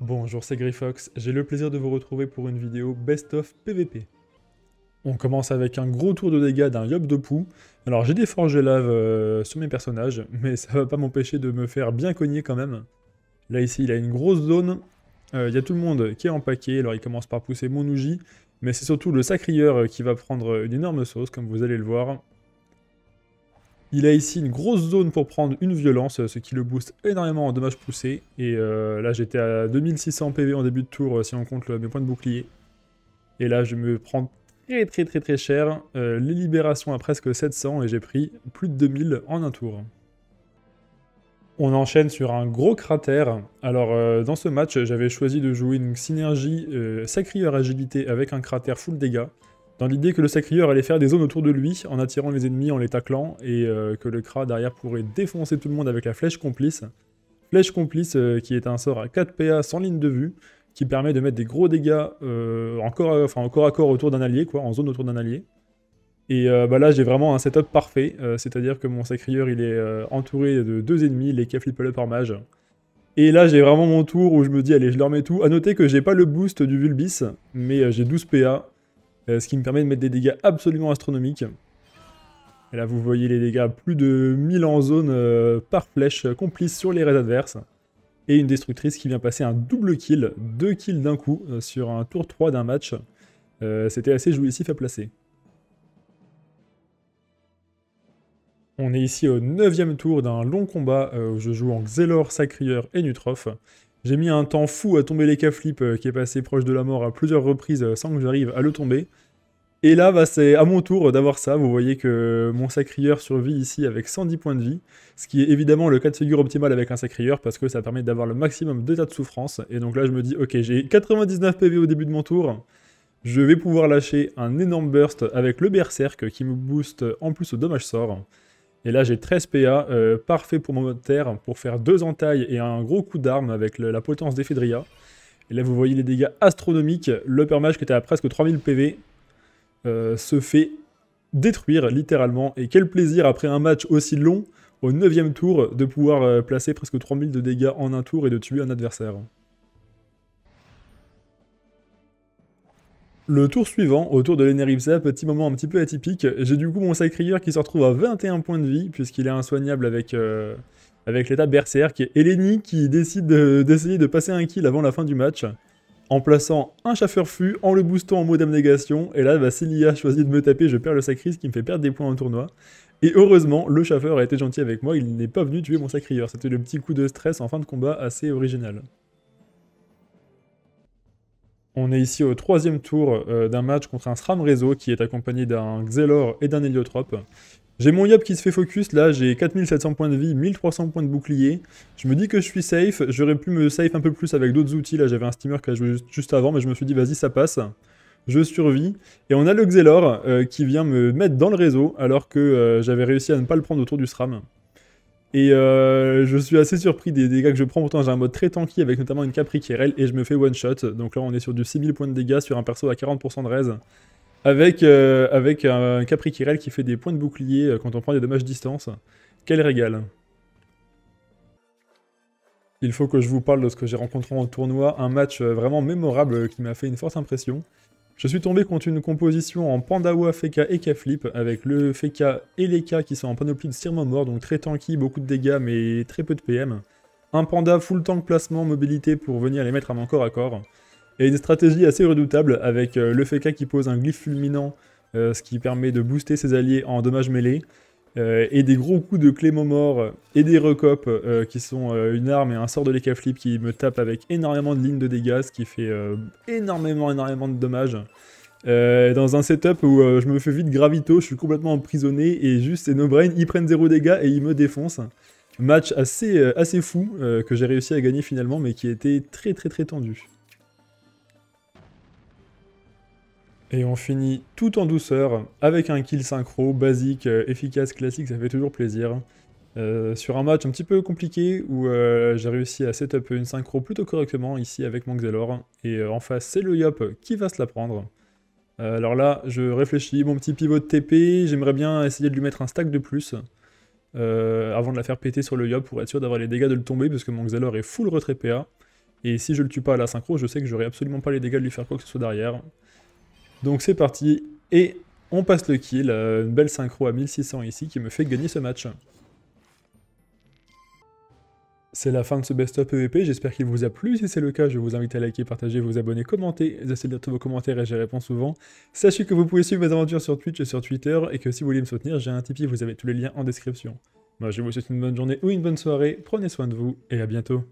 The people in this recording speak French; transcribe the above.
Bonjour, c'est Griffox. j'ai le plaisir de vous retrouver pour une vidéo Best of PVP. On commence avec un gros tour de dégâts d'un Yop de Pou. Alors j'ai des forges de lave euh, sur mes personnages, mais ça va pas m'empêcher de me faire bien cogner quand même. Là ici, il a une grosse zone, euh, il y a tout le monde qui est en paquet, alors il commence par pousser mon Ouji. mais c'est surtout le Sacrieur qui va prendre une énorme sauce, comme vous allez le voir. Il a ici une grosse zone pour prendre une violence, ce qui le booste énormément en dommages poussés. Et euh, là, j'étais à 2600 PV en début de tour, euh, si on compte mes points de bouclier. Et là, je me prends très très très très cher. Euh, les libérations à presque 700 et j'ai pris plus de 2000 en un tour. On enchaîne sur un gros cratère. Alors dans ce match, j'avais choisi de jouer une synergie sacrée Agilité avec un cratère full dégâts dans l'idée que le Sacrieur allait faire des zones autour de lui en attirant les ennemis, en les taclant, et euh, que le Kra derrière pourrait défoncer tout le monde avec la flèche complice. Flèche complice euh, qui est un sort à 4 PA sans ligne de vue, qui permet de mettre des gros dégâts encore euh, en, corps à, corps à corps autour d'un allié, quoi, en zone autour d'un allié. Et bah là j'ai vraiment un setup parfait, c'est-à-dire que mon Sacrieur il est entouré de deux ennemis, les Keflipple par mage. Et là, j'ai vraiment mon tour où je me dis, allez, je leur mets tout. À noter que j'ai pas le boost du Vulbis, mais j'ai 12 PA. Euh, ce qui me permet de mettre des dégâts absolument astronomiques. Et là, vous voyez les dégâts, plus de 1000 en zone euh, par flèche euh, complice sur les raids adverses. Et une destructrice qui vient passer un double kill, deux kills d'un coup, sur un tour 3 d'un match. C'était assez jouissif à placer. On est ici au 9ème tour d'un long combat où je joue en Xelor, Sacrieur et Nutroph, j'ai mis un temps fou à tomber les flip euh, qui est passé proche de la mort à plusieurs reprises euh, sans que j'arrive à le tomber. Et là, bah, c'est à mon tour d'avoir ça. Vous voyez que mon sacrieur survit ici avec 110 points de vie, ce qui est évidemment le cas de figure optimal avec un sacrieur parce que ça permet d'avoir le maximum d'état de souffrance. Et donc là, je me dis, ok, j'ai 99 PV au début de mon tour. Je vais pouvoir lâcher un énorme burst avec le berserk qui me booste en plus au dommage sort. Et là, j'ai 13 PA, euh, parfait pour mon mode terre, pour faire deux entailles et un gros coup d'arme avec la potence d'Ephedria. Et là, vous voyez les dégâts astronomiques. Le permage qui était à presque 3000 PV euh, se fait détruire littéralement. Et quel plaisir après un match aussi long, au 9 tour, de pouvoir euh, placer presque 3000 de dégâts en un tour et de tuer un adversaire. Le tour suivant, autour de l'Eneripsa, petit moment un petit peu atypique, j'ai du coup mon Sacrieur qui se retrouve à 21 points de vie, puisqu'il est insoignable avec, euh, avec l'état berserk, qui est Eleni qui décide d'essayer de, passer un kill avant la fin du match, en plaçant un fût, en le boostant en mode abnégation, et là, bah, si l'IA choisit de me taper, je perds le Sacris qui me fait perdre des points en tournoi. Et heureusement, le Chauffeur a été gentil avec moi, il n'est pas venu tuer mon Sacrier, c'était le petit coup de stress en fin de combat assez original. On est ici au troisième tour euh, d'un match contre un SRAM réseau qui est accompagné d'un Xelor et d'un Héliotrope. J'ai mon Yop qui se fait focus, là j'ai 4700 points de vie, 1300 points de bouclier. Je me dis que je suis safe, j'aurais pu me safe un peu plus avec d'autres outils, là j'avais un steamer qui a joué juste avant, mais je me suis dit vas-y ça passe. Je survis. Et on a le Xelor euh, qui vient me mettre dans le réseau alors que euh, j'avais réussi à ne pas le prendre autour du SRAM. Et euh, je suis assez surpris des dégâts que je prends. Pourtant, j'ai un mode très tanky avec notamment une Capri et je me fais one shot. Donc là, on est sur du 6000 points de dégâts sur un perso à 40% de raise. Avec, euh, avec un Capri qui fait des points de bouclier euh, quand on prend des dommages distance. Quel régal! Il faut que je vous parle de ce que j'ai rencontré en tournoi, un match vraiment mémorable qui m'a fait une forte impression. Je suis tombé contre une composition en Pandawa, Feka et Kflip avec le Feka et les qui sont en panoplie de Stirman mort, donc très tanky, beaucoup de dégâts mais très peu de PM. Un Panda full tank placement, mobilité pour venir les mettre à mon corps à corps. Et une stratégie assez redoutable avec euh, le Feka qui pose un glyphe fulminant, euh, ce qui permet de booster ses alliés en dommages mêlés. Euh, et des gros coups de Clément Mort et des recopes euh, qui sont euh, une arme et un sort de l'écaflip qui me tape avec énormément de lignes de dégâts, ce qui fait énormément, énormément de dommages. dans un setup où je me fais vite gravito, je suis complètement emprisonné et juste c'est no brain, ils prennent zéro dégâts et ils me défoncent. Match assez, assez fou que j'ai réussi à gagner finalement mais qui était très très très tendu. Et on finit tout en douceur avec un kill synchro, basique, euh, efficace, classique, ça fait toujours plaisir. Euh, sur un match un petit peu compliqué où euh, j'ai réussi à setup une synchro plutôt correctement ici avec mon Xelor. Et en face, c'est le Yop qui va se la prendre. alors là, je réfléchis, mon petit pivot de TP, j'aimerais bien essayer de lui mettre un stack de plus. avant de la faire péter sur le Yop pour être sûr d'avoir les dégâts de le tomber parce que mon Xelor est full retrait PA. Et si je le tue pas à la synchro, je sais que j'aurai absolument pas les dégâts de lui faire quoi que ce soit derrière. Donc c'est parti, et on passe le kill, euh, une belle synchro à 1600 ici qui me fait gagner ce match. C'est la fin de ce best-of EVP, j'espère qu'il vous a plu. Si c'est le cas, je vous invite à liker, partager, vous abonner, commenter. J'essaie de lire tous vos commentaires et j'y réponds souvent. Sachez que vous pouvez suivre mes aventures sur Twitch et sur Twitter, et que si vous voulez me soutenir, j'ai un Tipeee, vous avez tous les liens en description. Moi, je vous souhaite une bonne journée ou une bonne soirée, prenez soin de vous, et à bientôt.